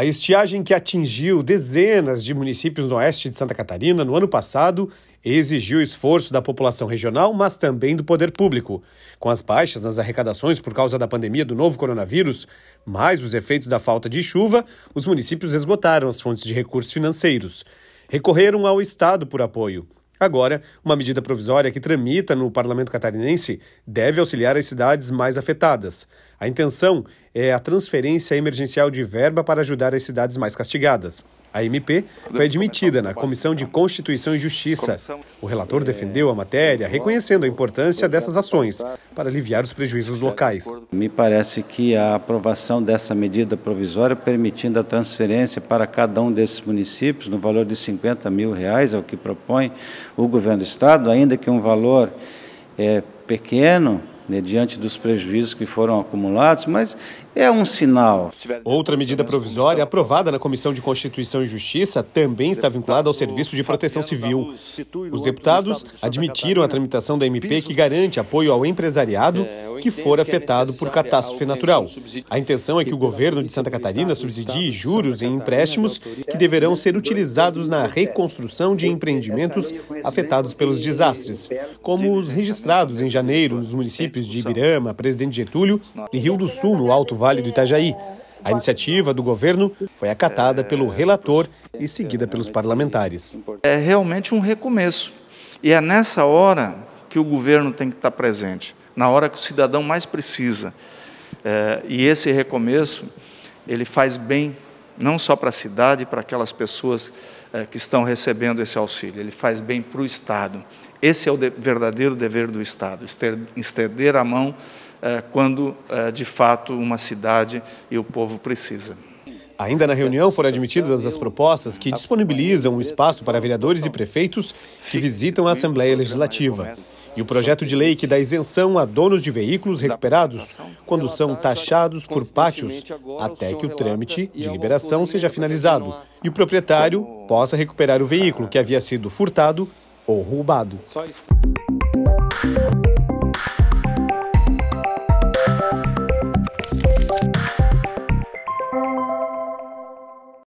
A estiagem que atingiu dezenas de municípios no oeste de Santa Catarina no ano passado exigiu esforço da população regional, mas também do poder público. Com as baixas nas arrecadações por causa da pandemia do novo coronavírus, mais os efeitos da falta de chuva, os municípios esgotaram as fontes de recursos financeiros. Recorreram ao Estado por apoio. Agora, uma medida provisória que tramita no parlamento catarinense deve auxiliar as cidades mais afetadas. A intenção é a transferência emergencial de verba para ajudar as cidades mais castigadas. A MP foi admitida na Comissão de então. Constituição e Justiça. O relator defendeu a é, matéria, reconhecendo a importância dessas ações para aliviar os prejuízos locais. Me parece que a aprovação dessa medida provisória, permitindo a transferência para cada um desses municípios no valor de 50 mil reais, é o que propõe o governo do Estado, ainda que um valor é, pequeno, né, diante dos prejuízos que foram acumulados, mas é um sinal. Outra medida provisória aprovada na Comissão de Constituição e Justiça também está vinculada ao Serviço de Proteção Civil. Os deputados admitiram a tramitação da MP que garante apoio ao empresariado que for é afetado por catástrofe natural. A intenção é que o governo de Santa Catarina subsidie juros e empréstimos que deverão ser utilizados na reconstrução de empreendimentos afetados pelos desastres, como os registrados em janeiro nos municípios de Ibirama, Presidente Getúlio e Rio do Sul, no Alto Vale do Itajaí. A iniciativa do governo foi acatada pelo é, relator e seguida é pelos parlamentares. É realmente um recomeço. E é nessa hora que o governo tem que estar presente na hora que o cidadão mais precisa. É, e esse recomeço, ele faz bem não só para a cidade, para aquelas pessoas é, que estão recebendo esse auxílio, ele faz bem para o Estado. Esse é o de, verdadeiro dever do Estado, estender a mão é, quando, é, de fato, uma cidade e o povo precisa. Ainda na reunião foram admitidas as propostas que disponibilizam um espaço para vereadores e prefeitos que visitam a Assembleia Legislativa e o projeto de lei que dá isenção a donos de veículos recuperados quando são taxados por pátios até que o trâmite de liberação seja finalizado e o proprietário então, possa recuperar o veículo que havia sido furtado ou roubado.